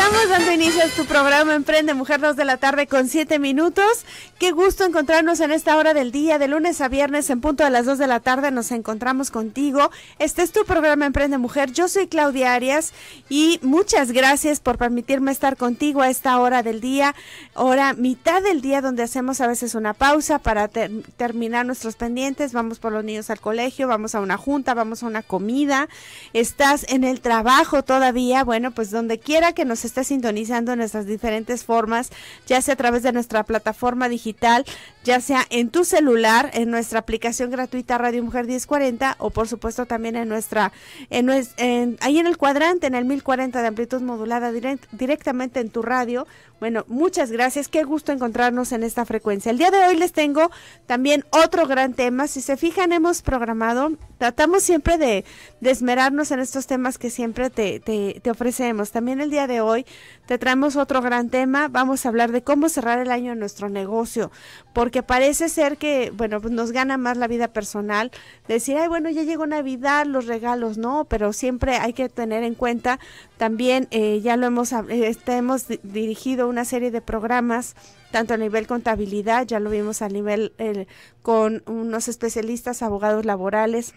Estamos dando inicio a tu programa Emprende Mujer 2 de la tarde con 7 minutos. Qué gusto encontrarnos en esta hora del día, de lunes a viernes en punto de las 2 de la tarde nos encontramos contigo. Este es tu programa Emprende Mujer. Yo soy Claudia Arias y muchas gracias por permitirme estar contigo a esta hora del día, hora mitad del día donde hacemos a veces una pausa para terminar nuestros pendientes. Vamos por los niños al colegio, vamos a una junta, vamos a una comida. Estás en el trabajo todavía, bueno, pues donde quiera que nos está sintonizando nuestras diferentes formas, ya sea a través de nuestra plataforma digital ya sea en tu celular, en nuestra aplicación gratuita Radio Mujer 1040 o por supuesto también en nuestra, en, en ahí en el cuadrante, en el 1040 de amplitud modulada directamente en tu radio. Bueno, muchas gracias, qué gusto encontrarnos en esta frecuencia. El día de hoy les tengo también otro gran tema. Si se fijan, hemos programado, tratamos siempre de, desmerarnos en estos temas que siempre te, ofrecemos. También el día de hoy te traemos otro gran tema. Vamos a hablar de cómo cerrar el año en nuestro negocio. por porque parece ser que, bueno, pues, nos gana más la vida personal, decir, ay, bueno, ya llegó Navidad, los regalos, no, pero siempre hay que tener en cuenta, también eh, ya lo hemos, eh, este hemos dirigido una serie de programas, tanto a nivel contabilidad, ya lo vimos a nivel eh, con unos especialistas, abogados laborales,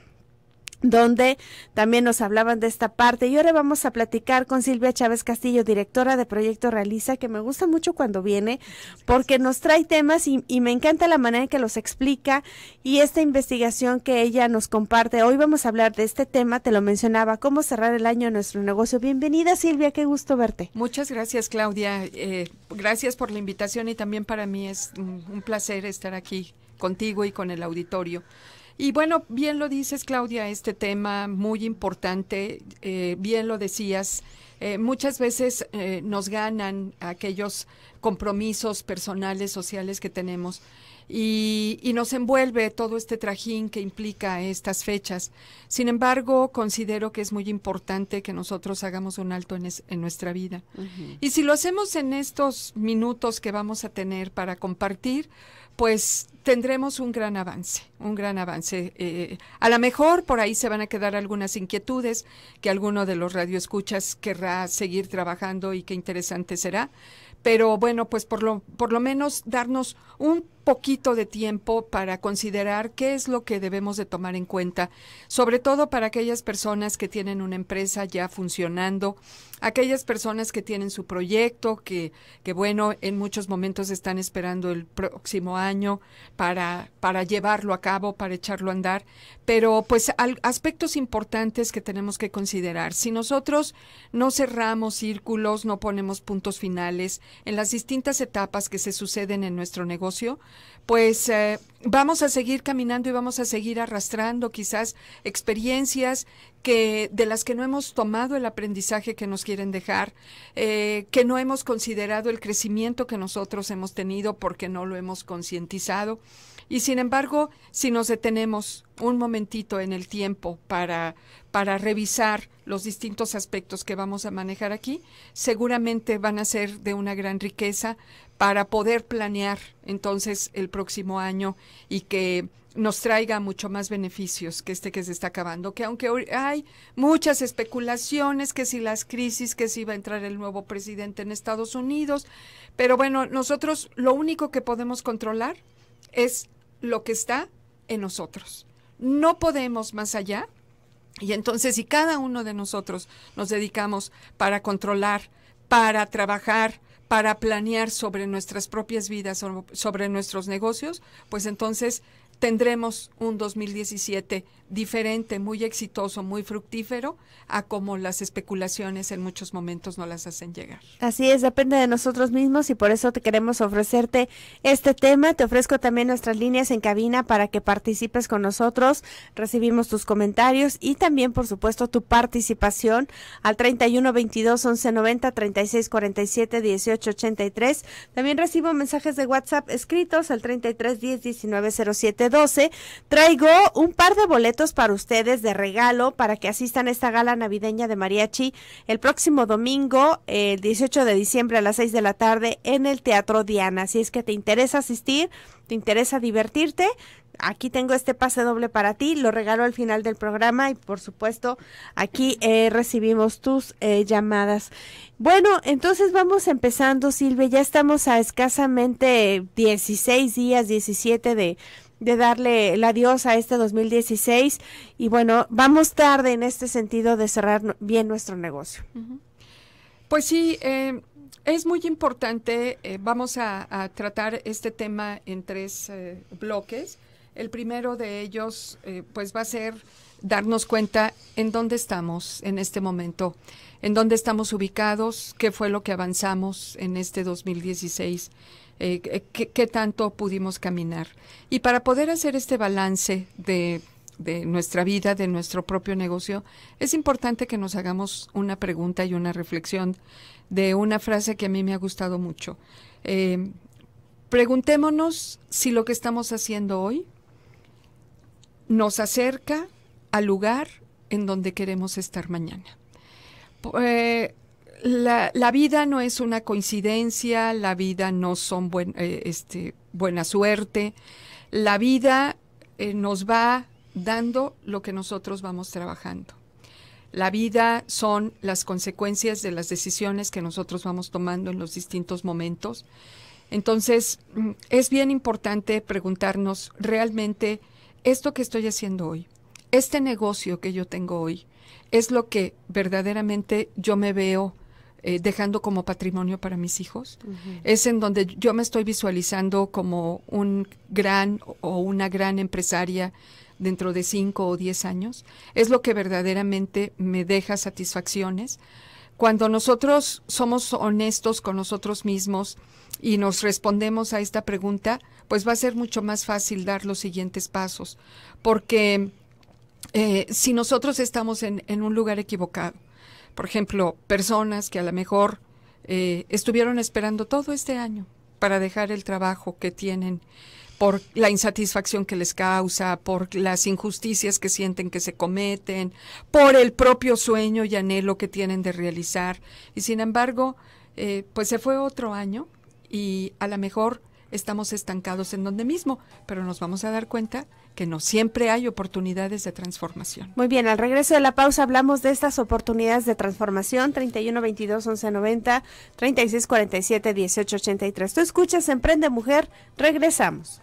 donde también nos hablaban de esta parte. Y ahora vamos a platicar con Silvia Chávez Castillo, directora de Proyecto Realiza, que me gusta mucho cuando viene, porque nos trae temas y, me encanta la manera en que los explica y esta investigación que ella nos comparte. Hoy vamos a hablar de este tema, te lo mencionaba, cómo cerrar el año en nuestro negocio. Bienvenida Silvia, qué gusto verte. Muchas gracias Claudia, eh, gracias por la invitación y también para mí es un placer estar aquí contigo y con el auditorio. Y bueno, bien lo dices, Claudia, este tema muy importante, eh, bien lo decías, eh, muchas veces eh, nos ganan aquellos compromisos personales, sociales que tenemos y, nos envuelve todo este trajín que implica estas fechas. Sin embargo, considero que es muy importante que nosotros hagamos un alto en, nuestra vida. Y si lo hacemos en estos minutos que vamos a tener para compartir, pues tendremos un gran avance, un gran avance. Eh, a lo mejor por ahí se van a quedar algunas inquietudes que alguno de los radioescuchas querrá seguir trabajando y qué interesante será. Pero bueno, pues por lo, por lo menos darnos un poquito de tiempo para considerar qué es lo que debemos de tomar en cuenta, sobre todo para aquellas personas que tienen una empresa ya funcionando, aquellas personas que tienen su proyecto, que, bueno, en muchos momentos están esperando el próximo año para, llevarlo a cabo, para echarlo a andar, pero pues aspectos importantes que tenemos que considerar. Si nosotros no cerramos círculos, no ponemos puntos finales en las distintas etapas que se suceden en nuestro negocio, pues eh, vamos a seguir caminando y vamos a seguir arrastrando quizás experiencias que de las que no hemos tomado el aprendizaje que nos quieren dejar, eh, que no hemos considerado el crecimiento que nosotros hemos tenido porque no lo hemos concientizado. Y sin embargo, si nos detenemos un momentito en el tiempo para, para revisar los distintos aspectos que vamos a manejar aquí, seguramente van a ser de una gran riqueza para poder planear entonces el próximo año y que nos traiga mucho más beneficios que este que se está acabando, que aunque hay muchas especulaciones, que si las crisis, que si va a entrar el nuevo presidente en Estados Unidos, pero bueno, nosotros lo único que podemos controlar es lo que está en nosotros. No podemos más allá y entonces si cada uno de nosotros nos dedicamos para controlar, para trabajar, para planear sobre nuestras propias vidas, sobre nuestros negocios, pues entonces tendremos un 2017 diferente, muy exitoso, muy fructífero, a como las especulaciones en muchos momentos no las hacen llegar. Así es, depende de nosotros mismos y por eso te queremos ofrecerte este tema. Te ofrezco también nuestras líneas en cabina para que participes con nosotros. Recibimos tus comentarios y también, por supuesto, tu participación al 31 22 11 90 36 47 18 83. También recibo mensajes de WhatsApp escritos al 33 10 19 07 traigo un par de boletos para ustedes de regalo para que asistan a esta gala navideña de mariachi el próximo domingo, el 18 de diciembre a las 6 de la tarde en el Teatro Diana. Si es que te interesa asistir, te interesa divertirte, aquí tengo este pase doble para ti, lo regalo al final del programa y por supuesto aquí eh, recibimos tus eh, llamadas. Bueno, entonces vamos empezando Silvia, ya estamos a escasamente 16 días, 17 de, de darle el adiós a este 2016 y bueno, vamos tarde en este sentido de cerrar bien nuestro negocio. Pues sí, em, es muy importante, eh, vamos a, tratar este tema en tres eh, bloques. El primero de ellos, eh, pues va a ser darnos cuenta en dónde estamos en este momento, en dónde estamos ubicados, qué fue lo que avanzamos en este 2016 eh, qué, tanto pudimos caminar. Y para poder hacer este balance de, nuestra vida, de nuestro propio negocio, es importante que nos hagamos una pregunta y una reflexión de una frase que a mí me ha gustado mucho. Eh, preguntémonos si lo que estamos haciendo hoy nos acerca al lugar en donde queremos estar mañana. Eh, la, vida no es una coincidencia, la vida no son eh, este, buena suerte, la vida eh, nos va dando lo que nosotros vamos trabajando. La vida son las consecuencias de las decisiones que nosotros vamos tomando en los distintos momentos. Entonces, mm, es bien importante preguntarnos realmente, ¿esto que estoy haciendo hoy, este negocio que yo tengo hoy, es lo que verdaderamente yo me veo eh, dejando como patrimonio para mis hijos. Es en donde yo me estoy visualizando como un gran o una gran empresaria dentro de cinco o diez años. Es lo que verdaderamente me deja satisfacciones. Cuando nosotros somos honestos con nosotros mismos y nos respondemos a esta pregunta, pues va a ser mucho más fácil dar los siguientes pasos, porque eh, si nosotros estamos en un lugar equivocado, por ejemplo, personas que a lo mejor eh, estuvieron esperando todo este año para dejar el trabajo que tienen por la insatisfacción que les causa, por las injusticias que sienten que se cometen, por el propio sueño y anhelo que tienen de realizar. Y sin embargo, eh, pues se fue otro año y a lo mejor estamos estancados en donde mismo, pero nos vamos a dar cuenta que no siempre hay oportunidades de transformación. Muy bien, al regreso de la pausa hablamos de estas oportunidades de transformación 31 22 11 90 36 47 18 83. Tú escuchas Emprende Mujer, regresamos.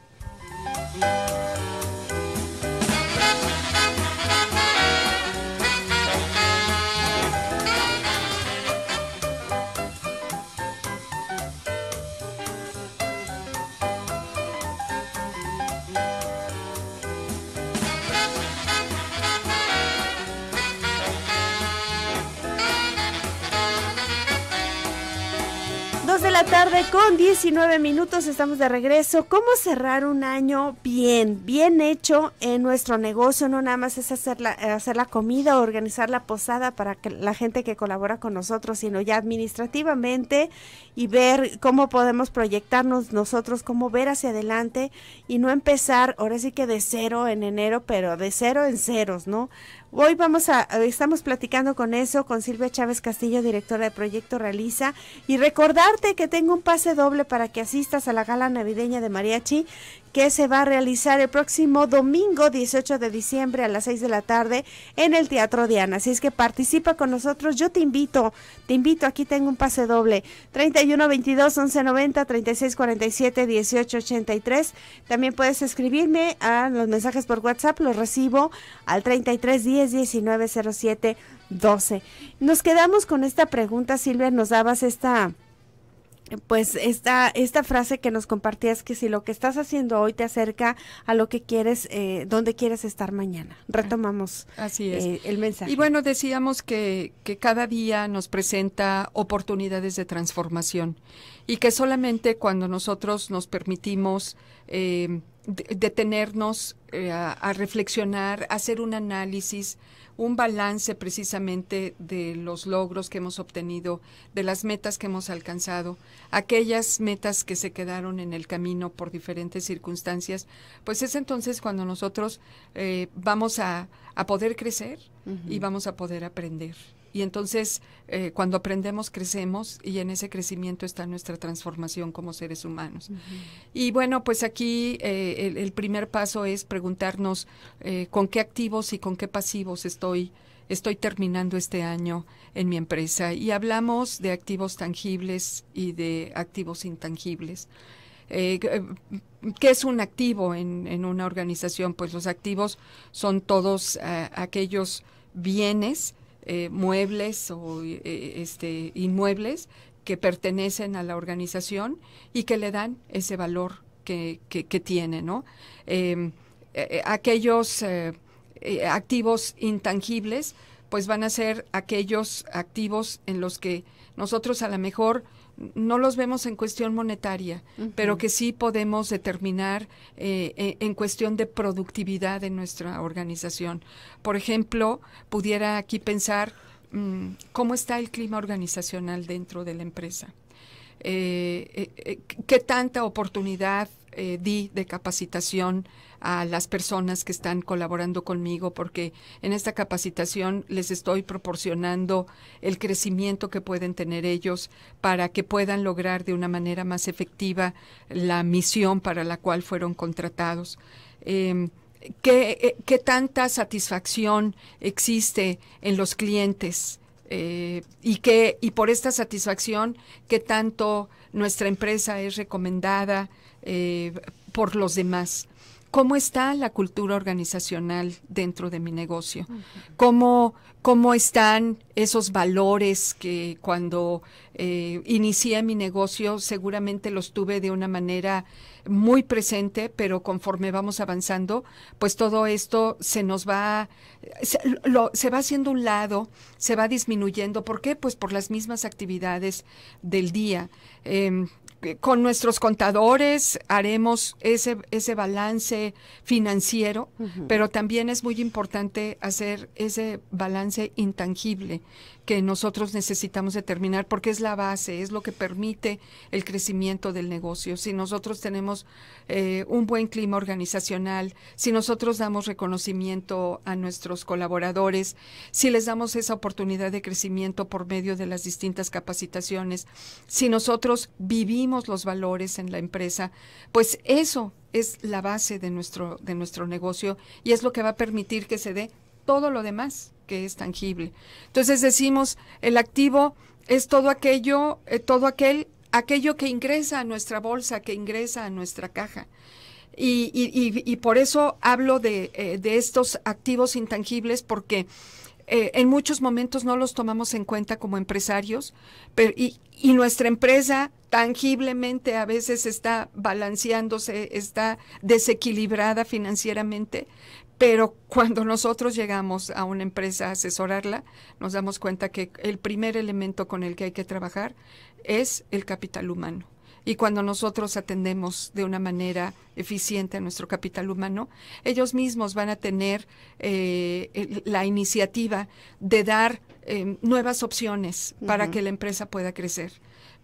tarde con 19 minutos, estamos de regreso. ¿Cómo cerrar un año bien, bien hecho en nuestro negocio? No nada más es hacer la, hacer la comida organizar la posada para que la gente que colabora con nosotros, sino ya administrativamente y ver cómo podemos proyectarnos nosotros, cómo ver hacia adelante y no empezar ahora sí que de cero en enero, pero de cero en ceros, ¿no? Hoy vamos a, eh, estamos platicando con eso, con Silvia Chávez Castillo, directora de Proyecto Realiza, y recordarte que tengo un pase doble para que asistas a la gala navideña de Mariachi, que se va a realizar el próximo domingo 18 de diciembre a las 6 de la tarde en el Teatro Diana. Así es que participa con nosotros. Yo te invito, te invito, aquí tengo un pase doble. 31 22 11 90 36 También puedes escribirme a los mensajes por WhatsApp, los recibo al 33 10 19 07 12. Nos quedamos con esta pregunta, Silvia, nos dabas esta pues esta, esta frase que nos compartías que si lo que estás haciendo hoy te acerca a lo que quieres, eh, donde quieres estar mañana. Retomamos Así eh, el mensaje. Y bueno, decíamos que, que cada día nos presenta oportunidades de transformación y que solamente cuando nosotros nos permitimos eh, detenernos eh, a, reflexionar, hacer un análisis, un balance precisamente de los logros que hemos obtenido, de las metas que hemos alcanzado, aquellas metas que se quedaron en el camino por diferentes circunstancias, pues es entonces cuando nosotros eh, vamos a, poder crecer y vamos a poder aprender. Y entonces, eh, cuando aprendemos, crecemos y en ese crecimiento está nuestra transformación como seres humanos. Y bueno, pues aquí eh, el, primer paso es preguntarnos eh, con qué activos y con qué pasivos estoy estoy terminando este año en mi empresa y hablamos de activos tangibles y de activos intangibles. ¿Qué es un activo en, una organización? Pues los activos son todos aquellos bienes eh, muebles o eh, este, inmuebles que pertenecen a la organización y que le dan ese valor que, tiene, em, eh, aquellos activos intangibles, pues van a ser aquellos activos en los que nosotros a lo mejor no los vemos en cuestión monetaria, pero que sí podemos determinar eh, eh, en cuestión de productividad de nuestra organización. Por ejemplo, pudiera aquí pensar mm, cómo está el clima organizacional dentro de la empresa. Eh, ¿Qué tanta oportunidad di de capacitación a las personas que están colaborando conmigo porque en esta capacitación les estoy proporcionando el crecimiento que pueden tener ellos para que puedan lograr de una manera más efectiva la misión para la cual fueron contratados. Em, eh, ¿qué, tanta satisfacción existe en los clientes? Eh, y, que, y por esta satisfacción, ¿qué tanto nuestra empresa es recomendada eh, por los demás? cómo está la cultura organizacional dentro de mi negocio, cómo, están esos valores que cuando eh, inicié mi negocio seguramente los tuve de una manera muy presente, pero conforme vamos avanzando, pues todo esto se nos va, se, va haciendo un lado, se va disminuyendo. ¿Por qué? Pues por las mismas actividades del día. Em, eh, con nuestros contadores haremos ese, ese balance financiero, pero también es muy importante hacer ese balance intangible que nosotros necesitamos determinar porque es la base, es lo que permite el crecimiento del negocio. Si nosotros tenemos eh, un buen clima organizacional, si nosotros damos reconocimiento a nuestros colaboradores, si les damos esa oportunidad de crecimiento por medio de las distintas capacitaciones, si nosotros vivimos los valores en la empresa, pues eso es la base de nuestro, de nuestro negocio y es lo que va a permitir que se dé todo lo demás que es tangible. Entonces decimos, el activo es todo aquello, eh, todo aquel, aquello que ingresa a nuestra bolsa, que ingresa a nuestra caja. Y, por eso hablo eh, de, estos activos intangibles, porque eh, en muchos momentos no los tomamos en cuenta como empresarios, y, y nuestra empresa tangiblemente a veces está balanceándose, está desequilibrada financieramente, pero cuando nosotros llegamos a una empresa a asesorarla, nos damos cuenta que el primer elemento con el que hay que trabajar es el capital humano. Y cuando nosotros atendemos de una manera eficiente a nuestro capital humano, ellos mismos van a tener eh, la iniciativa de dar eh, nuevas opciones para que la empresa pueda crecer.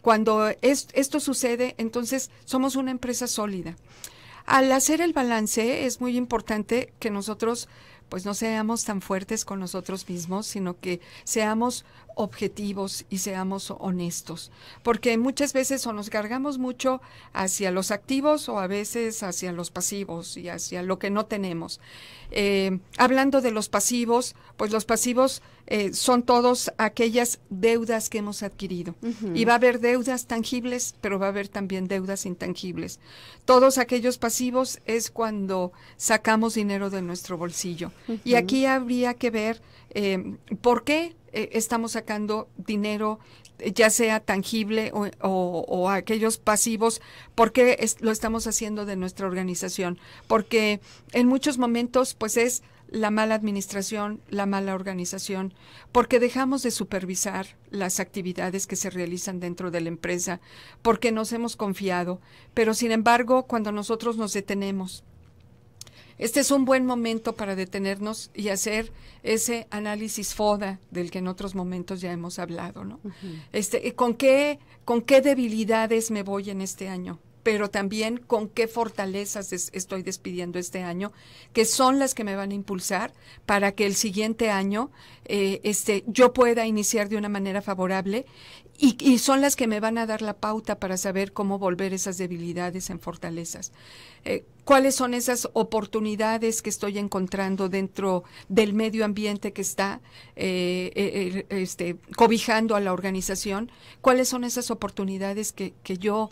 Cuando esto sucede, entonces somos una empresa sólida. Al hacer el balance es muy importante que nosotros pues no seamos tan fuertes con nosotros mismos, sino que seamos objetivos y seamos honestos, porque muchas veces o nos cargamos mucho hacia los activos o a veces hacia los pasivos y hacia lo que no tenemos. Eh, hablando de los pasivos, pues los pasivos eh, son todos aquellas deudas que hemos adquirido. Y va a haber deudas tangibles, pero va a haber también deudas intangibles. Todos aquellos pasivos es cuando sacamos dinero de nuestro bolsillo. Y aquí habría que ver eh, por qué eh, estamos sacando dinero eh, ya sea tangible o, aquellos pasivos, por qué lo estamos haciendo de nuestra organización. Porque en muchos momentos, pues es la mala administración, la mala organización, porque dejamos de supervisar las actividades que se realizan dentro de la empresa, porque nos hemos confiado. Pero sin embargo, cuando nosotros nos detenemos este es un buen momento para detenernos y hacer ese análisis FODA del que en otros momentos ya hemos hablado, ¿no? Este, ¿con qué, con qué debilidades me voy en este año? pero también con qué fortalezas estoy despidiendo este año, que son las que me van a impulsar para que el siguiente año eh, este, yo pueda iniciar de una manera favorable y, son las que me van a dar la pauta para saber cómo volver esas debilidades en fortalezas. Eh, ¿Cuáles son esas oportunidades que estoy encontrando dentro del medio ambiente que está eh, este, cobijando a la organización? ¿Cuáles son esas oportunidades que, que yo...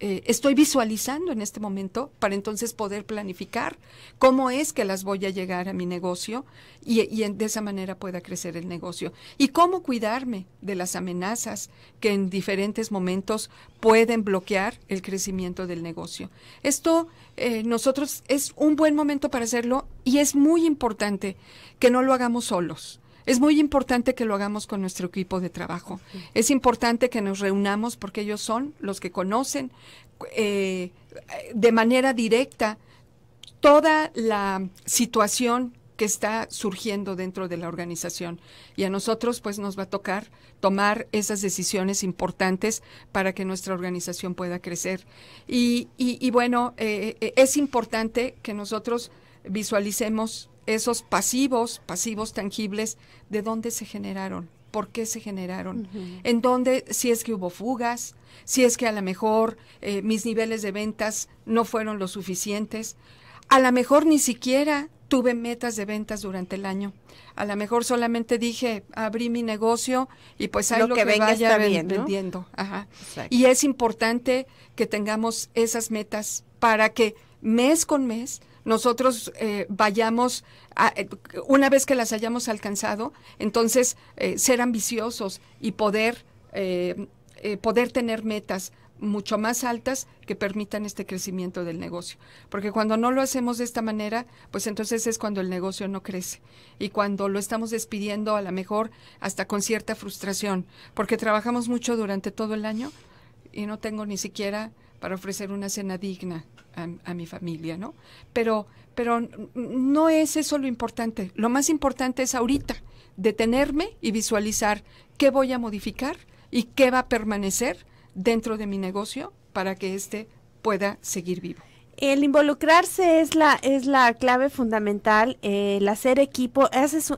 Eh, estoy visualizando en este momento para entonces poder planificar cómo es que las voy a llegar a mi negocio y, de esa manera pueda crecer el negocio. Y cómo cuidarme de las amenazas que en diferentes momentos pueden bloquear el crecimiento del negocio. Esto eh, nosotros es un buen momento para hacerlo y es muy importante que no lo hagamos solos es muy importante que lo hagamos con nuestro equipo de trabajo. Es importante que nos reunamos porque ellos son los que conocen eh, de manera directa toda la situación que está surgiendo dentro de la organización. Y a nosotros pues nos va a tocar tomar esas decisiones importantes para que nuestra organización pueda crecer. Y, bueno, eh, eh, es importante que nosotros visualicemos esos pasivos, pasivos tangibles, de dónde se generaron, por qué se generaron, en dónde, si es que hubo fugas, si es que a lo mejor eh, mis niveles de ventas no fueron lo suficientes, a lo mejor ni siquiera tuve metas de ventas durante el año. A lo mejor solamente dije, abrí mi negocio y pues algo lo, que, venga vaya vendiendo. Y es importante que tengamos esas metas para que mes con mes nosotros eh, vayamos, a, eh, una vez que las hayamos alcanzado, entonces eh, ser ambiciosos y poder, poder tener metas mucho más altas que permitan este crecimiento del negocio. Porque cuando no lo hacemos de esta manera, pues entonces es cuando el negocio no crece. Y cuando lo estamos despidiendo a lo mejor hasta con cierta frustración, porque trabajamos mucho durante todo el año y no tengo ni siquiera para ofrecer una cena digna a, mi familia, ¿no? Pero, pero no es eso lo importante. Lo más importante es ahorita detenerme y visualizar qué voy a modificar y qué va a permanecer dentro de mi negocio para que éste pueda seguir vivo. El involucrarse es la es la clave fundamental, el hacer equipo.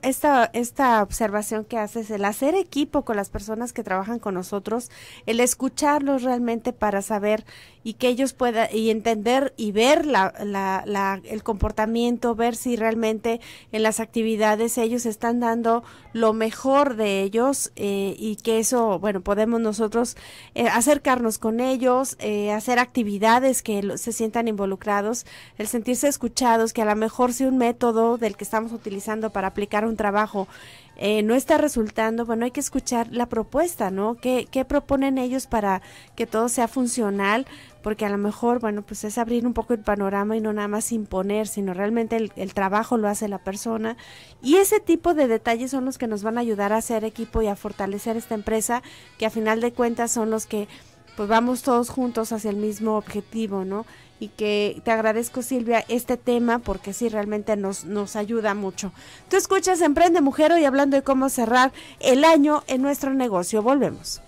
esta esta observación que haces, el hacer equipo con las personas que trabajan con nosotros, el escucharlos realmente para saber y que ellos puedan y entender y ver la, la, la, el comportamiento, ver si realmente en las actividades ellos están dando lo mejor de ellos eh, y que eso, bueno, podemos nosotros eh, acercarnos con ellos, eh, hacer actividades que se sientan involucrados, el sentirse escuchados, que a lo mejor sea un método del que estamos utilizando para aplicar un trabajo eh, no está resultando, bueno, hay que escuchar la propuesta, ¿no? ¿Qué, ¿Qué proponen ellos para que todo sea funcional? Porque a lo mejor, bueno, pues es abrir un poco el panorama y no nada más imponer, sino realmente el, el trabajo lo hace la persona. Y ese tipo de detalles son los que nos van a ayudar a hacer equipo y a fortalecer esta empresa, que a final de cuentas son los que pues vamos todos juntos hacia el mismo objetivo, ¿no? y que te agradezco Silvia este tema porque sí realmente nos, ayuda mucho. Tú escuchas Emprende Mujer y hablando de cómo cerrar el año en nuestro negocio. Volvemos.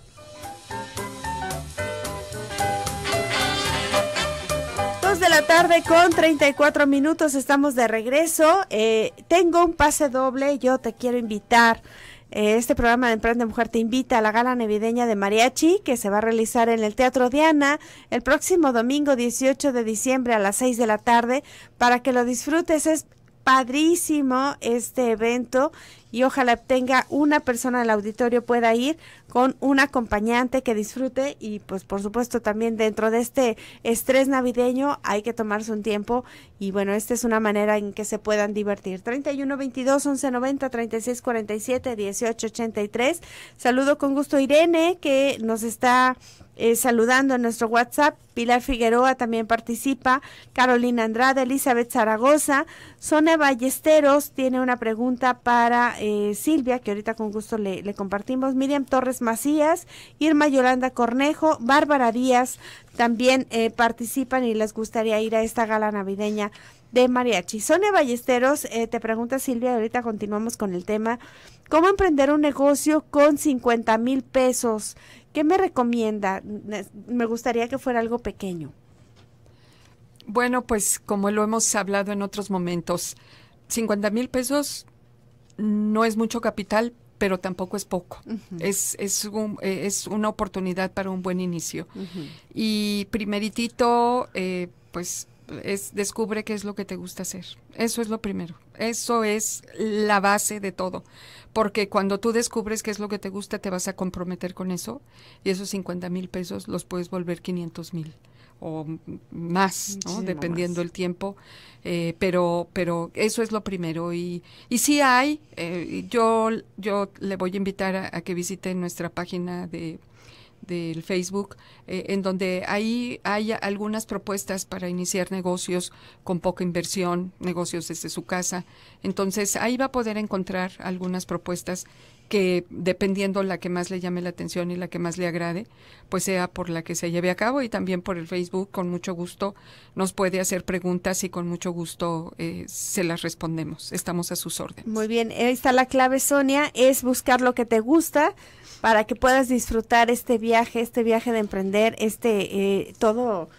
Dos de la tarde con 34 minutos estamos de regreso. Eh, tengo un pase doble, yo te quiero invitar eh, este programa de Emprende Mujer te invita a la gala navideña de mariachi que se va a realizar en el Teatro Diana el próximo domingo 18 de diciembre a las 6 de la tarde para que lo disfrutes. Es padrísimo este evento y ojalá tenga una persona del auditorio pueda ir con un acompañante que disfrute y pues por supuesto también dentro de este estrés navideño hay que tomarse un tiempo y bueno, esta es una manera en que se puedan divertir. 31 22 11 90 36 47 18 83. Saludo con gusto Irene que nos está eh, saludando en nuestro WhatsApp. Pilar Figueroa también participa. Carolina Andrade, Elizabeth Zaragoza. Sone Ballesteros tiene una pregunta para eh, Silvia, que ahorita con gusto le, compartimos. Miriam Torres Macías, Irma Yolanda Cornejo, Bárbara Díaz también eh, participan y les gustaría ir a esta gala navideña de mariachi. Sone Ballesteros, te pregunta Silvia, ahorita continuamos con el tema, ¿cómo emprender un negocio con 50 mil pesos? ¿Qué me recomienda? Me gustaría que fuera algo pequeño. Bueno, pues como lo hemos hablado en otros momentos, 50 mil pesos no es mucho capital, pero tampoco es poco. es, es, eh, es, una oportunidad para un buen inicio. Y primeritito, eh, pues es descubre qué es lo que te gusta hacer. Eso es lo primero. Eso es la base de todo. Porque cuando tú descubres qué es lo que te gusta, te vas a comprometer con eso y esos 50 mil pesos los puedes volver 500 mil o más, dependiendo el tiempo. Eh, pero, pero eso es lo primero. Y, y hay, eh, yo, yo le voy a invitar a, que visite nuestra página de del Facebook, eh, en donde ahí hay algunas propuestas para iniciar negocios con poca inversión, negocios desde su casa. Entonces ahí va a poder encontrar algunas propuestas que dependiendo la que más le llame la atención y la que más le agrade, pues sea por la que se lleve a cabo y también por el Facebook, con mucho gusto nos puede hacer preguntas y con mucho gusto eh, se las respondemos. Estamos a sus órdenes. Muy bien, ahí está la clave, Sonia, es buscar lo que te gusta para que puedas disfrutar este viaje, este viaje de emprender, este eh, todo,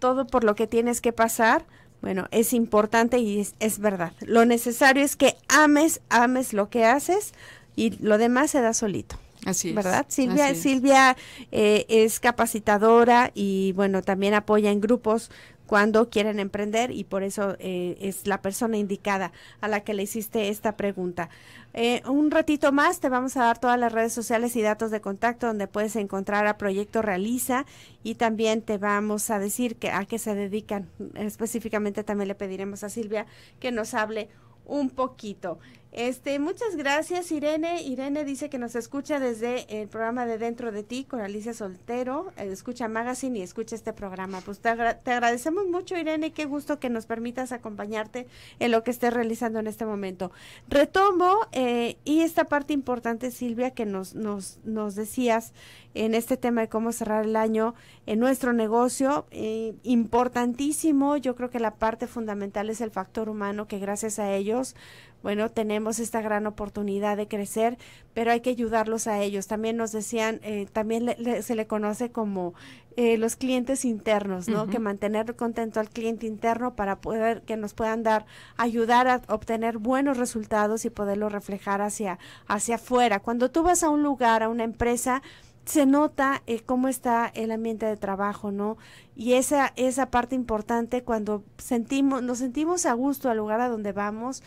todo por lo que tienes que pasar. Bueno, es importante y es verdad. Lo necesario es que ames, ames lo que haces y lo demás se da solito. Así es. ¿Verdad? Silvia, es. Silvia eh, es capacitadora y bueno, también apoya en grupos cuando quieren emprender y por eso eh, es la persona indicada a la que le hiciste esta pregunta. Eh, un ratito más te vamos a dar todas las redes sociales y datos de contacto donde puedes encontrar a Proyecto Realiza y también te vamos a decir que, a qué se dedican. Específicamente también le pediremos a Silvia que nos hable un poquito. Este, muchas gracias, Irene. Irene dice que nos escucha desde el programa de Dentro de Ti con Alicia Soltero. Eh, escucha Magazine y escucha este programa. Pues te, agradecemos mucho, Irene. Qué gusto que nos permitas acompañarte en lo que estés realizando en este momento. Retomo eh, y esta parte importante, Silvia, que nos, nos, nos decías en este tema de cómo cerrar el año en nuestro negocio. Eh, importantísimo, yo creo que la parte fundamental es el factor humano, que gracias a ellos bueno, tenemos esta gran oportunidad de crecer, pero hay que ayudarlos a ellos. También nos decían, eh, también se le conoce como eh, los clientes internos, ¿no? Que mantener contento al cliente interno para poder que nos puedan dar, ayudar a obtener buenos resultados y poderlo reflejar hacia hacia afuera. Cuando tú vas a un lugar, a una empresa, se nota eh, cómo está el ambiente de trabajo, ¿no? Y esa esa parte importante cuando sentimos nos sentimos a gusto al lugar a donde vamos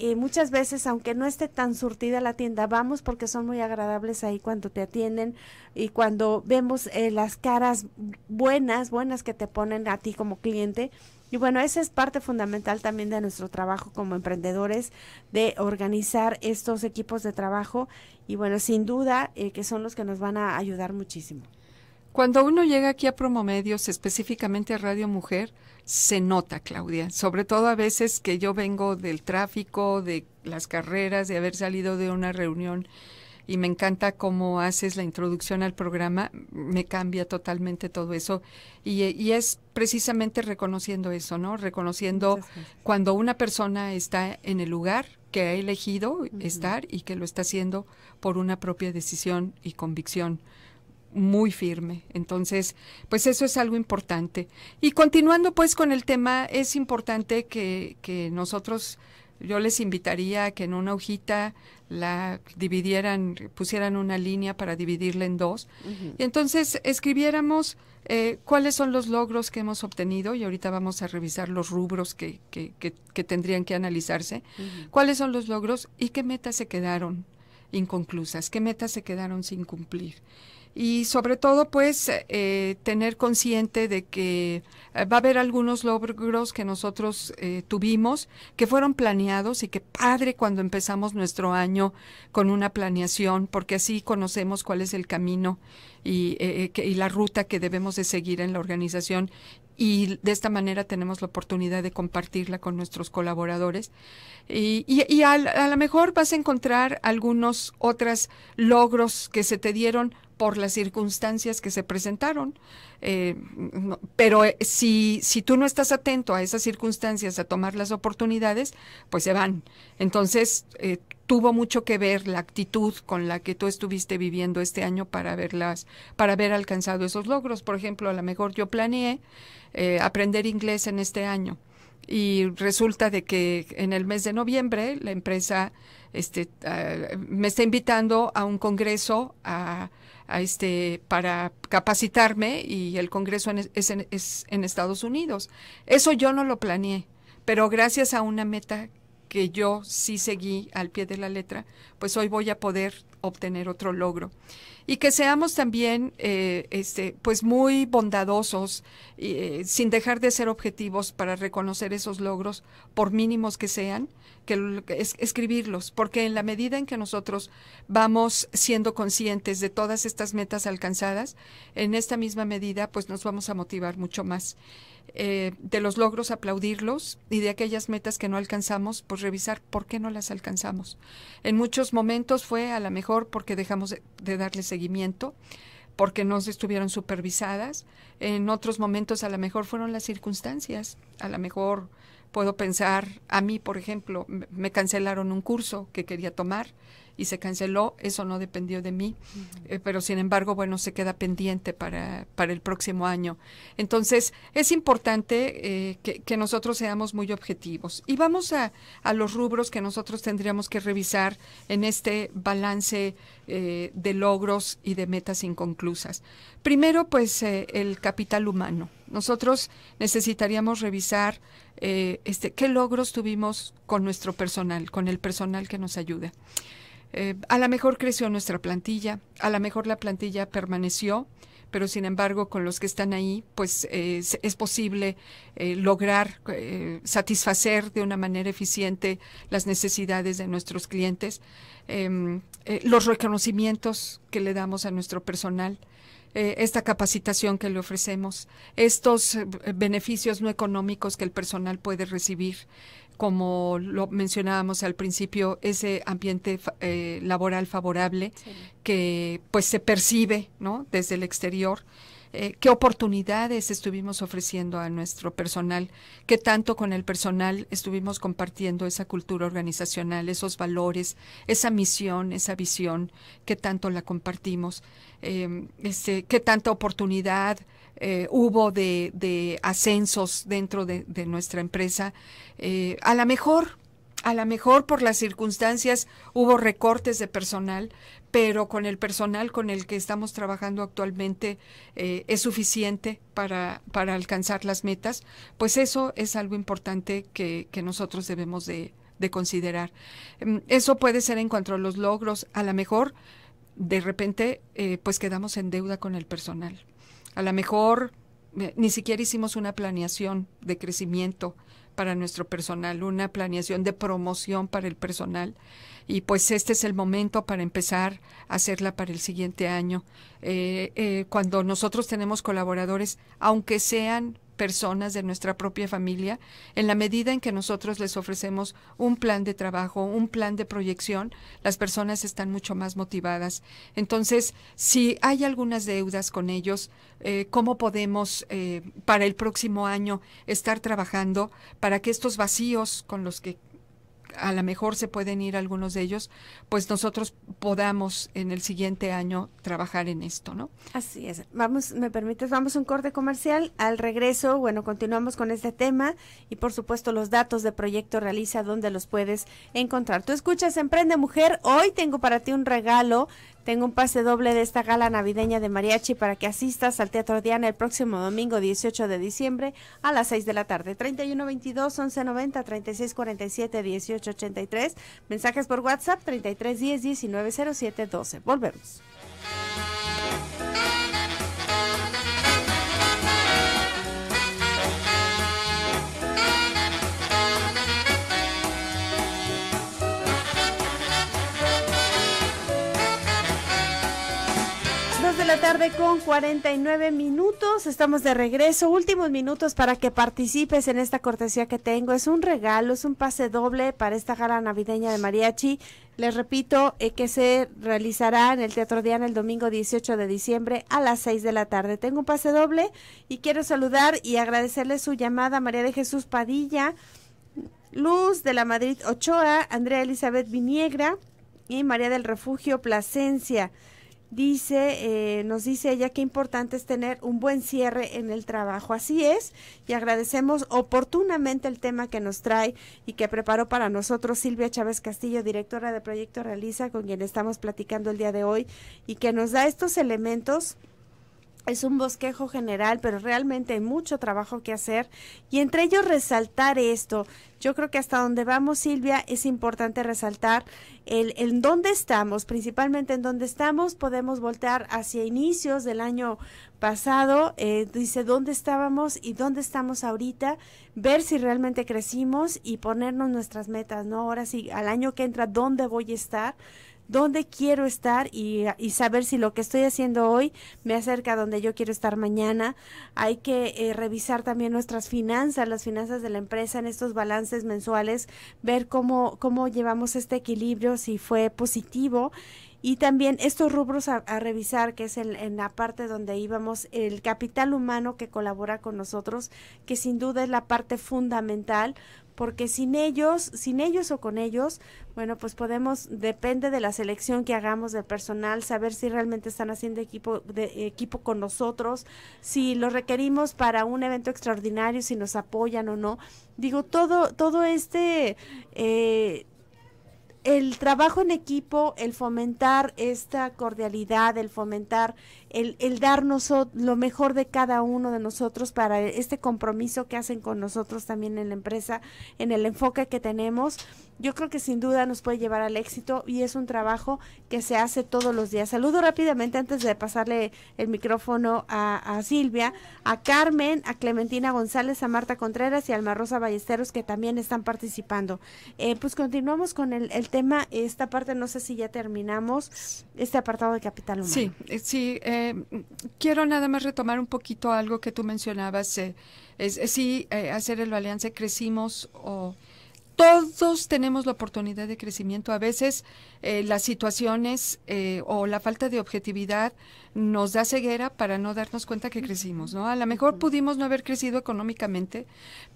y eh, muchas veces, aunque no esté tan surtida la tienda, vamos porque son muy agradables ahí cuando te atienden y cuando vemos eh, las caras buenas, buenas que te ponen a ti como cliente. Y bueno, esa es parte fundamental también de nuestro trabajo como emprendedores, de organizar estos equipos de trabajo y bueno, sin duda eh, que son los que nos van a ayudar muchísimo. Cuando uno llega aquí a Promomedios, específicamente a Radio Mujer, se nota, Claudia, sobre todo a veces que yo vengo del tráfico, de las carreras, de haber salido de una reunión y me encanta cómo haces la introducción al programa, me cambia totalmente todo eso y, es precisamente reconociendo eso, ¿no? Reconociendo cuando una persona está en el lugar que ha elegido estar y que lo está haciendo por una propia decisión y convicción muy firme. Entonces, pues eso es algo importante. Y continuando pues con el tema, es importante que, nosotros, yo les invitaría a que en una hojita la dividieran, pusieran una línea para dividirla en dos. Y entonces escribiéramos eh, cuáles son los logros que hemos obtenido, y ahorita vamos a revisar los rubros que, tendrían que analizarse, cuáles son los logros y qué metas se quedaron inconclusas, qué metas se quedaron sin cumplir y sobre todo pues eh, tener consciente de que eh, va a haber algunos logros que nosotros eh, tuvimos que fueron planeados y que padre cuando empezamos nuestro año con una planeación porque así conocemos cuál es el camino y, y la ruta que debemos de seguir en la organización y de esta manera tenemos la oportunidad de compartirla con nuestros colaboradores. Y, y, a, lo mejor vas a encontrar algunos otros logros que se te dieron por las circunstancias que se presentaron. Eh, pero eh, si, si tú no estás atento a esas circunstancias, a tomar las oportunidades, pues se van. Entonces, eh, tuvo mucho que ver la actitud con la que tú estuviste viviendo este año para verlas, para haber alcanzado esos logros. Por ejemplo, a lo mejor yo planeé eh, aprender inglés en este año y resulta de que en el mes de noviembre la empresa este, ah, me está invitando a un congreso a, este, para capacitarme y el congreso es, en, es en Estados Unidos. Eso yo no lo planeé, pero gracias a una meta que yo sí seguí al pie de la letra, pues hoy voy a poder obtener otro logro. Y que seamos también eh, este, pues muy bondadosos, eh, sin dejar de ser objetivos para reconocer esos logros, por mínimos que sean, que es, escribirlos, porque en la medida en que nosotros vamos siendo conscientes de todas estas metas alcanzadas, en esta misma medida pues nos vamos a motivar mucho más. Eh, de los logros aplaudirlos y de aquellas metas que no alcanzamos, pues revisar por qué no las alcanzamos. En muchos momentos fue a lo mejor porque dejamos de, darle seguimiento, porque no estuvieron supervisadas, en otros momentos a lo mejor fueron las circunstancias, a lo mejor puedo pensar, a mí por ejemplo, me cancelaron un curso que quería tomar, y se canceló, eso no dependió de mí, eh, pero sin embargo, bueno, se queda pendiente para, para el próximo año. Entonces, es importante eh, que, nosotros seamos muy objetivos y vamos a, a, los rubros que nosotros tendríamos que revisar en este balance eh, de logros y de metas inconclusas. Primero, pues, el capital humano. Nosotros necesitaríamos revisar este, qué logros tuvimos con nuestro personal, con el personal que nos ayuda. Eh, a lo mejor creció nuestra plantilla, a lo mejor la plantilla permaneció, pero sin embargo con los que están ahí, pues eh, es, posible eh, lograr satisfacer de una manera eficiente las necesidades de nuestros clientes, em, los reconocimientos que le damos a nuestro personal. esta capacitación que le ofrecemos, estos beneficios no económicos que el personal puede recibir, como lo mencionábamos al principio, ese ambiente eh, laboral favorable que pues se percibe desde el exterior. Eh, qué oportunidades estuvimos ofreciendo a nuestro personal, qué tanto con el personal estuvimos compartiendo esa cultura organizacional, esos valores, esa misión, esa visión, qué tanto la compartimos, eh, este, qué tanta oportunidad eh, hubo de, ascensos dentro de, nuestra empresa. Eh, a lo mejor, a lo mejor por las circunstancias hubo recortes de personal, pero con el personal con el que estamos trabajando actualmente eh, es suficiente para, alcanzar las metas, pues eso es algo importante que, nosotros debemos de, considerar. Mm, eso puede ser en cuanto a los logros, a lo mejor de repente pues quedamos en deuda con el personal. A lo mejor eh, ni siquiera hicimos una planeación de crecimiento para nuestro personal, una planeación de promoción para el personal. Y pues este es el momento para empezar a hacerla para el siguiente año. Eh, eh, cuando nosotros tenemos colaboradores, aunque sean personas de nuestra propia familia, en la medida en que nosotros les ofrecemos un plan de trabajo, un plan de proyección, las personas están mucho más motivadas. Entonces, si hay algunas deudas con ellos, eh, ¿cómo podemos eh, para el próximo año estar trabajando para que estos vacíos con los que a lo mejor se pueden ir algunos de ellos, pues nosotros podamos en el siguiente año trabajar en esto, ¿no? Así es. Vamos, me permites, vamos un corte comercial. Al regreso, bueno, continuamos con este tema y por supuesto los datos de Proyecto Realiza, donde los puedes encontrar. Tú escuchas Emprende Mujer, hoy tengo para ti un regalo tengo un pase doble de esta gala navideña de mariachi para que asistas al Teatro Diana el próximo domingo 18 de diciembre a las 6 de la tarde. 31 22 11 90 36 47 18 83. Mensajes por WhatsApp 33 10 19 07 12. Volvemos. tarde con 49 minutos. Estamos de regreso. Últimos minutos para que participes en esta cortesía que tengo. Es un regalo, es un pase doble para esta gala navideña de mariachi. Les repito eh, que se realizará en el Teatro Diana el domingo 18 de diciembre a las 6 de la tarde. Tengo un pase doble y quiero saludar y agradecerle su llamada María de Jesús Padilla, Luz de la Madrid Ochoa, Andrea Elizabeth Viniegra y María del Refugio Plasencia. Dice, eh, nos dice ella que importante es tener un buen cierre en el trabajo. Así es, y agradecemos oportunamente el tema que nos trae y que preparó para nosotros Silvia Chávez Castillo, directora de Proyecto Realiza, con quien estamos platicando el día de hoy, y que nos da estos elementos es un bosquejo general, pero realmente hay mucho trabajo que hacer y entre ellos resaltar esto. Yo creo que hasta donde vamos, Silvia, es importante resaltar el, en dónde estamos, principalmente en dónde estamos. Podemos voltear hacia inicios del año pasado, eh, dice dónde estábamos y dónde estamos ahorita, ver si realmente crecimos y ponernos nuestras metas, ¿no? Ahora sí, al año que entra, ¿dónde voy a estar? dónde quiero estar y, saber si lo que estoy haciendo hoy me acerca a donde yo quiero estar mañana. Hay que eh, revisar también nuestras finanzas, las finanzas de la empresa en estos balances mensuales, ver cómo, cómo llevamos este equilibrio, si fue positivo. Y también estos rubros a, revisar, que es en la parte donde íbamos, el capital humano que colabora con nosotros, que sin duda es la parte fundamental porque sin ellos, sin ellos o con ellos, bueno, pues podemos, depende de la selección que hagamos del personal, saber si realmente están haciendo equipo, de, equipo con nosotros, si los requerimos para un evento extraordinario, si nos apoyan o no. Digo, todo, todo este eh, el trabajo en equipo, el fomentar esta cordialidad, el fomentar el, el darnos lo mejor de cada uno de nosotros para este compromiso que hacen con nosotros también en la empresa, en el enfoque que tenemos, yo creo que sin duda nos puede llevar al éxito y es un trabajo que se hace todos los días. Saludo rápidamente antes de pasarle el micrófono a, Silvia, a Carmen, a Clementina González, a Marta Contreras y a Alma Rosa Ballesteros que también están participando. Eh, pues continuamos con el, el tema, esta parte no sé si ya terminamos, este apartado de capital humano. Sí, eh, sí. Eh, eh, quiero nada más retomar un poquito algo que tú mencionabas. Eh, es, eh, sí, hacer el balance, crecimos o... todos tenemos la oportunidad de crecimiento. A veces las situaciones o la falta de objetividad nos da ceguera para no darnos cuenta que crecimos, ¿no? A lo mejor pudimos no haber crecido económicamente,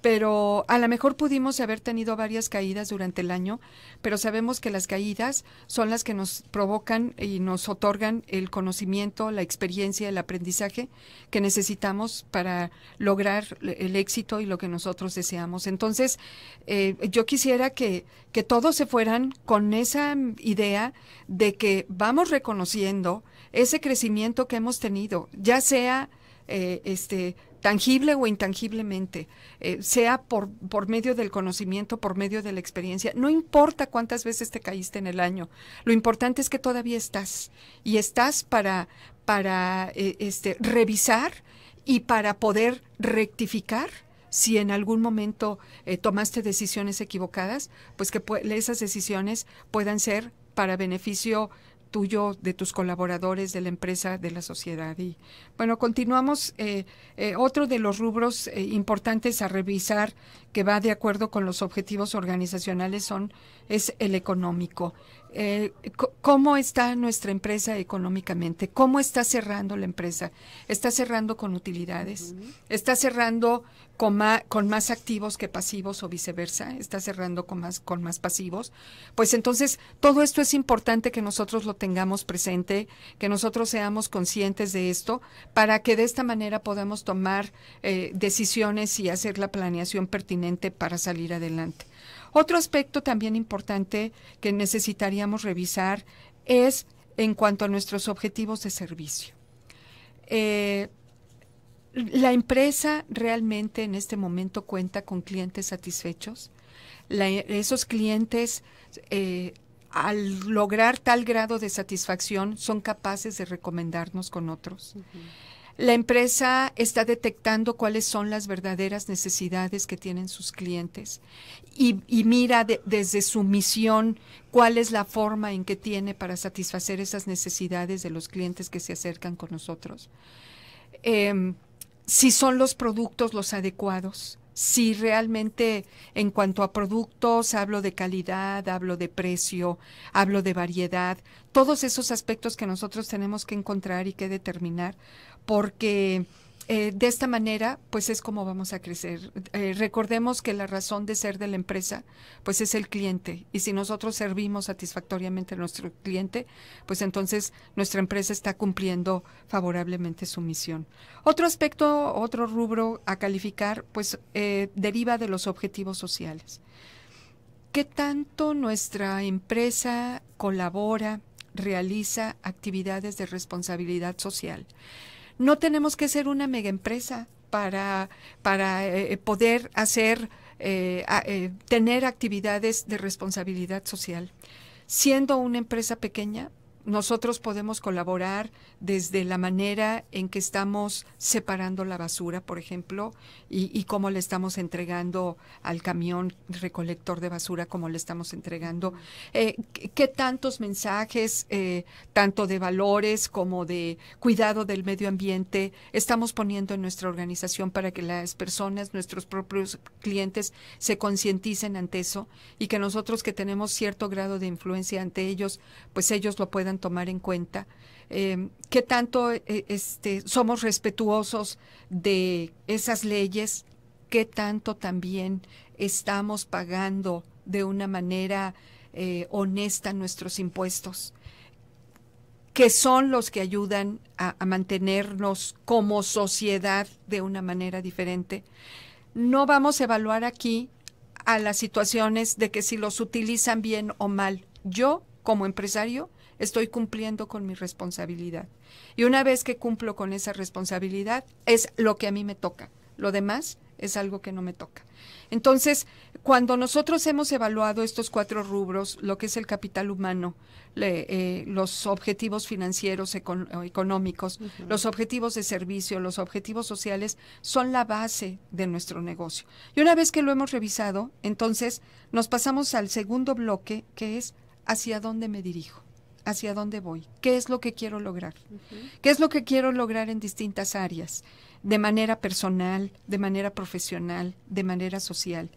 pero a lo mejor pudimos haber tenido varias caídas durante el año, pero sabemos que las caídas son las que nos provocan y nos otorgan el conocimiento, la experiencia, el aprendizaje que necesitamos para lograr el éxito y lo que nosotros deseamos. Entonces, eh, yo quisiera que, que todos se fueran con esa idea de que vamos reconociendo, ese crecimiento que hemos tenido, ya sea eh, este, tangible o intangiblemente, eh, sea por, por medio del conocimiento, por medio de la experiencia. No importa cuántas veces te caíste en el año, lo importante es que todavía estás y estás para, para eh, este, revisar y para poder rectificar si en algún momento tomaste decisiones equivocadas, pues que esas decisiones puedan ser para beneficio tuyo, de tus colaboradores, de la empresa, de la sociedad. Y bueno, continuamos. Eh, eh, otro de los rubros eh, importantes a revisar que va de acuerdo con los objetivos organizacionales son es el económico. Eh, cómo está nuestra empresa económicamente, cómo está cerrando la empresa. Está cerrando con utilidades, está cerrando con, más activos que pasivos o viceversa, está cerrando con más, con más pasivos. Pues entonces, todo esto es importante que nosotros lo tengamos presente, que nosotros seamos conscientes de esto, para que de esta manera podamos tomar eh, decisiones y hacer la planeación pertinente para salir adelante. Otro aspecto también importante que necesitaríamos revisar es en cuanto a nuestros objetivos de servicio. Eh, ¿La empresa realmente en este momento cuenta con clientes satisfechos? ¿Esos clientes, eh, al lograr tal grado de satisfacción, son capaces de recomendarnos con otros? La empresa está detectando cuáles son las verdaderas necesidades que tienen sus clientes y, mira desde su misión cuál es la forma en que tiene para satisfacer esas necesidades de los clientes que se acercan con nosotros. Em, si son los productos los adecuados, si realmente en cuanto a productos hablo de calidad, hablo de precio, hablo de variedad, todos esos aspectos que nosotros tenemos que encontrar y que determinar, porque eh, de esta manera, pues es como vamos a crecer. Eh, recordemos que la razón de ser de la empresa, pues es el cliente. Y si nosotros servimos satisfactoriamente a nuestro cliente, pues entonces nuestra empresa está cumpliendo favorablemente su misión. Otro aspecto, otro rubro a calificar, pues eh, deriva de los objetivos sociales. ¿Qué tanto nuestra empresa colabora, realiza actividades de responsabilidad social? No tenemos que ser una mega empresa para, eh, poder hacer, eh, eh, tener actividades de responsabilidad social. Siendo una empresa pequeña, nosotros podemos colaborar desde la manera en que estamos separando la basura, por ejemplo, y, cómo le estamos entregando al camión recolector de basura, cómo le estamos entregando, eh, qué tantos mensajes, eh, tanto de valores como de cuidado del medio ambiente, estamos poniendo en nuestra organización para que las personas, nuestros propios clientes, se concienticen ante eso y que nosotros que tenemos cierto grado de influencia ante ellos, pues ellos lo puedan tomar en cuenta, em, qué tanto e, e, este, somos respetuosos de esas leyes, qué tanto también estamos pagando de una manera eh, honesta nuestros impuestos, que son los que ayudan a mantenernos como sociedad de una manera diferente. No vamos a evaluar aquí a las situaciones de que si los utilizan bien o mal. Yo, como empresario, estoy cumpliendo con mi responsabilidad. Y una vez que cumplo con esa responsabilidad, es lo que a mí me toca. Lo demás es algo que no me toca. Entonces, cuando nosotros hemos evaluado estos cuatro rubros, lo que es el capital humano, eh, los objetivos financieros económicos, los objetivos de servicio, los objetivos sociales, son la base de nuestro negocio. Y una vez que lo hemos revisado, entonces nos pasamos al segundo bloque, que es hacia dónde me dirijo hacia dónde voy, qué es lo que quiero lograr, qué es lo que quiero lograr en distintas áreas, de manera personal, de manera profesional, de manera social.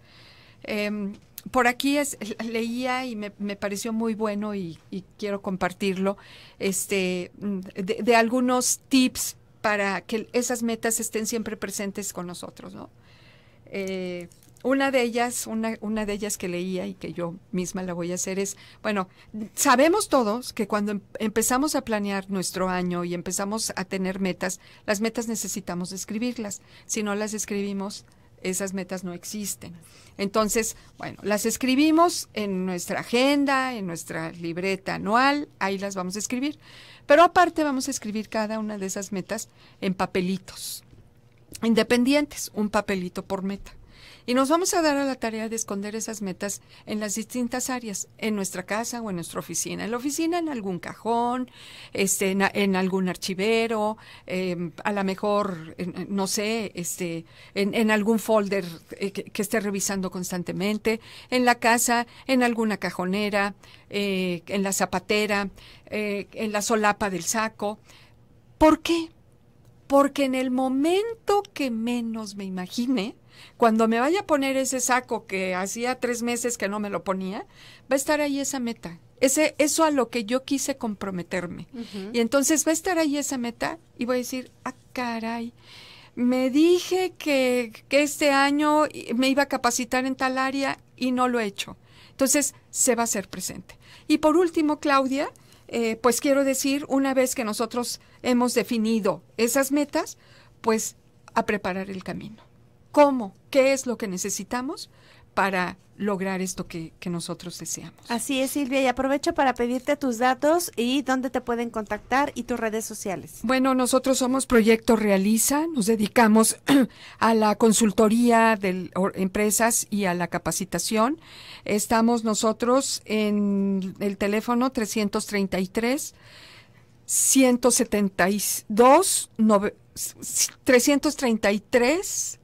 Em, por aquí es, leía y me, pareció muy bueno y, quiero compartirlo, este, de, algunos tips para que esas metas estén siempre presentes con nosotros, ¿no? Eh, una de ellas, una, de ellas que leía y que yo misma la voy a hacer es, bueno, sabemos todos que cuando em, empezamos a planear nuestro año y empezamos a tener metas, las metas necesitamos escribirlas. Si no las escribimos, esas metas no existen. Entonces, bueno, las escribimos en nuestra agenda, en nuestra libreta anual, ahí las vamos a escribir. Pero aparte vamos a escribir cada una de esas metas en papelitos independientes, un papelito por meta. Y nos vamos a dar a la tarea de esconder esas metas en las distintas áreas, en nuestra casa o en nuestra oficina. En la oficina, en algún cajón, este, en, algún archivero, em, a lo mejor, no sé, este, en, algún folder eh, que, esté revisando constantemente, en la casa, en alguna cajonera, eh, en la zapatera, eh, en la solapa del saco. ¿Por qué? Porque en el momento que menos me imagine, cuando me vaya a poner ese saco que hacía tres meses que no me lo ponía, va a estar ahí esa meta. Ese, eso a lo que yo quise comprometerme. Y entonces va a estar ahí esa meta y voy a decir, ah, caray, me dije que, este año me iba a capacitar en tal área y no lo he hecho. Entonces, se va a ser presente. Y por último, Claudia, eh, pues quiero decir, una vez que nosotros hemos definido esas metas, pues a preparar el camino cómo, qué es lo que necesitamos para lograr esto que, nosotros deseamos. Así es, Silvia, y aprovecho para pedirte tus datos y dónde te pueden contactar y tus redes sociales. Bueno, nosotros somos Proyecto Realiza, nos dedicamos a la consultoría de empresas y a la capacitación. Estamos nosotros en el teléfono 333 172 9, 333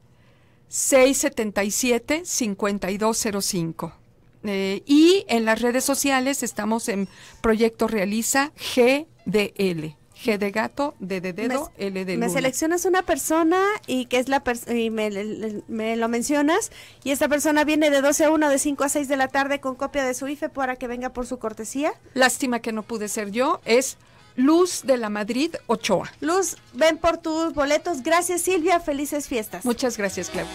677-5205. Eh, y en las redes sociales estamos en Proyecto Realiza GDL. G de gato, D de dedo, L de luna. Me seleccionas una persona y que es la y me, me, lo mencionas y esta persona viene de 12 a 1, de 5 a 6 de la tarde con copia de su IFE para que venga por su cortesía. Lástima que no pude ser yo, es Luz de la Madrid Ochoa. Luz, ven por tus boletos. Gracias Silvia, felices fiestas. Muchas gracias, Clau.